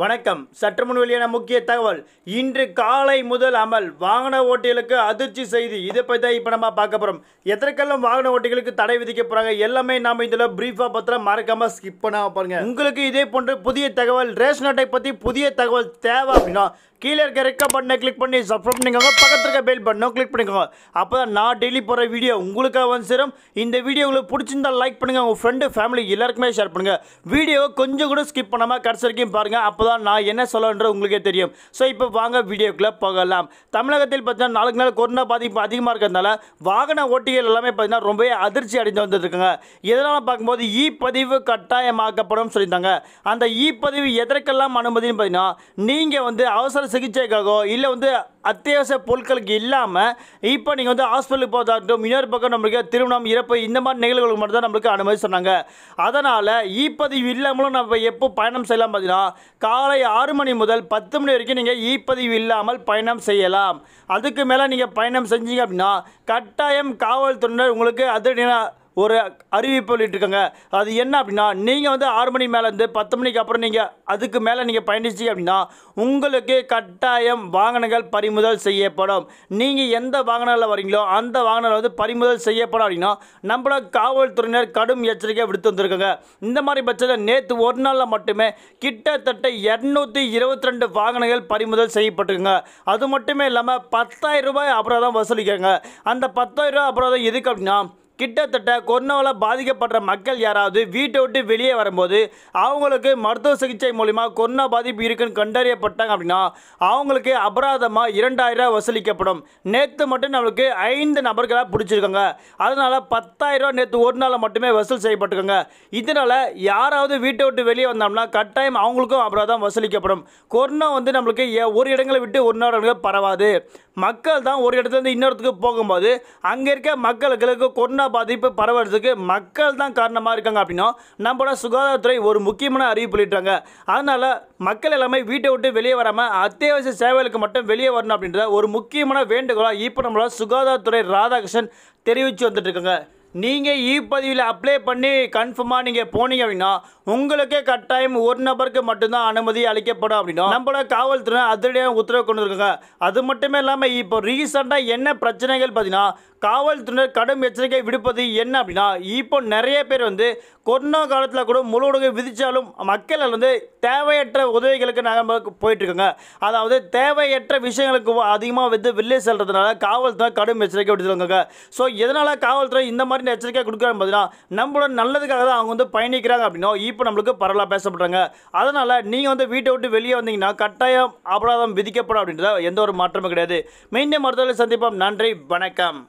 வணக்கம் சற்று முன் வெளியான முக்கிய தகவல் இன்று காலை முதல் அமல் வாகன ஓட்டிகளுக்கு அதிர்ச்சி செய்தி இதை பற்றி தான் இப்போ நம்ம பார்க்க போகிறோம் எத்தனைக்கெல்லாம் வாகன ஓட்டிகளுக்கு தடை விதிக்க போகிறாங்க எல்லாமே நாம் இதில் ப்ரீஃபாக பத்திரம் மறக்காமல் ஸ்கிப் பண்ண பாருங்கள் உங்களுக்கு இதே போன்ற புதிய தகவல் ரேஷன் அட்டை பற்றி புதிய தகவல் தேவை அப்படின்னா கீழே இருக்க ரெக்க பட்டனை கிளிக் பண்ணி சப்ஸ்கிரைப் பண்ணிக்கோங்க பக்கத்தில் இருக்க பெல் பட்டனும் கிளிக் பண்ணிக்கோங்க அப்போ தான் நான் டெய்லி போகிற வீடியோ உங்களுக்காக வந்து சேரும் இந்த வீடியோ உங்களுக்கு பிடிச்சிருந்தா லைக் பண்ணுங்கள் உங்கள் ஃப்ரெண்டு ஃபேமிலி எல்லாருக்குமே ஷேர் பண்ணுங்கள் வீடியோவை கொஞ்சம் கூட ஸ்கிப் பண்ணாமல் கடைசி வரைக்கும் பாருங்கள் அப்போ தான் நான் என்ன சொல்லன்றது உங்களுக்கே தெரியும் ஸோ இப்போ வாங்க வீடியோக்குள்ளே போகலாம் தமிழகத்தில் பார்த்தீங்கன்னா நாளுக்கு நாள் கொரோனா பாதிப்பு அதிகமாக இருக்கிறதுனால வாகன ஓட்டிகள் எல்லாமே பார்த்தீங்கன்னா ரொம்பவே அதிர்ச்சி அடைந்து வந்துருக்காங்க இதனால் பார்க்கும்போது இ பதிவு கட்டாயமாக்கப்படும் சொல்லியிருந்தாங்க அந்த இ பதிவு எதற்கெல்லாம் அனுமதினு பார்த்தீங்கன்னா நீங்கள் வந்து அவசர ஏதாவது சிகிச்சைக்காகவோ இல்லை வந்து அத்தியாவசிய பொருட்களுக்கு இல்லாமல் இப்போ நீங்கள் வந்து ஹாஸ்பிட்டலுக்கு போகிறதாகட்டும் இன்னொரு பக்கம் நம்மளுக்கு திருமணம் இறப்பு இந்த மாதிரி நிகழ்வுகளுக்கு மட்டும் தான் நம்மளுக்கு அனுமதி சொன்னாங்க அதனால் ஈப்பதிவு இல்லாமலும் நம்ம எப்போ பயணம் செய்யலாம் பார்த்தீங்கன்னா காலை ஆறு மணி முதல் பத்து மணி வரைக்கும் நீங்கள் ஈப்பதிவு இல்லாமல் பயணம் செய்யலாம் அதுக்கு மேலே நீங்கள் பயணம் செஞ்சீங்க அப்படின்னா கட்டாயம் காவல்துறையினர் உங்களுக்கு அதிரடியாக ஒரு அறிவிப்பு வெளியிட்டிருக்காங்க அது என்ன அப்படின்னா நீங்கள் வந்து ஆறு மணி மேலேருந்து பத்து மணிக்கு அப்புறம் நீங்கள் அதுக்கு மேலே நீங்கள் பயணிச்சு அப்படின்னா உங்களுக்கு கட்டாயம் வாகனங்கள் பறிமுதல் செய்யப்படும் நீங்கள் எந்த வாகனங்களில் வரீங்களோ அந்த வாகனங்கள் வந்து பறிமுதல் செய்யப்படும் அப்படின்னா நம்மளோட காவல்துறையினர் கடும் எச்சரிக்கை விடுத்து வந்திருக்காங்க இந்த மாதிரி பட்சத்தில் நேற்று ஒரு நாளில் மட்டுமே கிட்டத்தட்ட இரநூத்தி இருபத்தி ரெண்டு வாகனங்கள் பறிமுதல் செய்யப்பட்டிருக்குங்க அது மட்டுமே இல்லாமல் பத்தாயிரம் ரூபாய் அபராதம் வசூலிக்கிறாங்க அந்த பத்தாயிரம் ரூபாய் அபராதம் எதுக்கு அப்படின்னா கிட்டத்தட்ட கொரோனாவில் பாதிக்கப்படுற மக்கள் யாராவது வீட்டை விட்டு வெளியே வரும்போது அவங்களுக்கு மருத்துவ சிகிச்சை மூலிமா கொரோனா பாதிப்பு இருக்குன்னு கண்டறியப்பட்டாங்க அப்படின்னா அவங்களுக்கு அபராதமாக இரண்டாயிரம் வசூலிக்கப்படும் நேற்று மட்டும் நம்மளுக்கு ஐந்து நபர்களாக பிடிச்சிருக்காங்க அதனால் பத்தாயிரம் நேற்று ஒரு நாளில் மட்டுமே வசூல் செய்யப்பட்டிருக்காங்க இதனால் யாராவது வீட்டை விட்டு வெளியே வந்தோம்னா கட்டாயம் அவங்களுக்கும் அபராதம் வசூலிக்கப்படும் கொரோனா வந்து நம்மளுக்கு ஒரு இடங்களை விட்டு ஒரு இடங்களுக்கு பரவாது மக்கள் தான் ஒரு இடத்துலேருந்து இன்னொருத்துக்கு போகும்போது அங்கே இருக்க மக்களுக்கு கொரோனா பாதிப்பு பரவறதுக்கு மக்கள் தான் காரணமாக இருக்காங்க அப்படின்னா நம்மளோட சுகாதாரத்துறை ஒரு முக்கியமான அறிவிப்பு வெளியிட்டாங்க அதனால் மக்கள் எல்லாமே வீட்டை விட்டு வெளியே வராமல் அத்தியாவசிய சேவைகளுக்கு மட்டும் வெளியே வரணும் அப்படின்றத ஒரு முக்கியமான வேண்டுகோளாக இப்போ நம்மளோட சுகாதாரத்துறை ராதாகிருஷ்ணன் தெரிவித்து வந்துட்டுருக்காங்க நீங்கள் இ பதிவில் அப்ளை பண்ணி கன்ஃபார்மாக நீங்கள் போனீங்க அப்படின்னா உங்களுக்கே கட்டாயம் ஒரு நபருக்கு மட்டும்தான் அனுமதி அளிக்கப்படும் அப்படின்னா நம்மள காவல்துறை அதிரடியாக உத்தரவு கொண்டு இருக்காங்க அது மட்டுமே இல்லாமல் இப்போ ரீசெண்டாக என்ன பிரச்சனைகள் பார்த்தீங்கன்னா காவல்துறையினர் கடும் எச்சரிக்கை விடுப்பது என்ன அப்படின்னா இப்போ நிறைய பேர் வந்து கொரோனா காலத்தில் கூட முழு உடங்கு விதித்தாலும் மக்கள் வந்து தேவையற்ற உதவிகளுக்கு நாங்கள் போயிட்டுருக்கோங்க அதாவது தேவையற்ற விஷயங்களுக்கு அதிகமாக வந்து வெளியே செல்றதுனால காவல்துறை கடும் எச்சரிக்கை விடுத்துருக்காங்க ஸோ எதனால் காவல்துறை இந்த மாதிரி மாதிரி எச்சரிக்கை கொடுக்குறாங்க பார்த்தீங்கன்னா நம்மளோட நல்லதுக்காக தான் அவங்க வந்து பயணிக்கிறாங்க அப்படின்னா இப்போ நம்மளுக்கு பரவலாக பேசப்படுறாங்க அதனால் நீங்கள் வந்து வீட்டை விட்டு வெளியே வந்தீங்கன்னா கட்டாயம் அபராதம் விதிக்கப்படும் அப்படின்றத எந்த ஒரு மாற்றமும் கிடையாது மீண்டும் மருத்துவர்களை சந்திப்போம் நன்றி வணக்கம்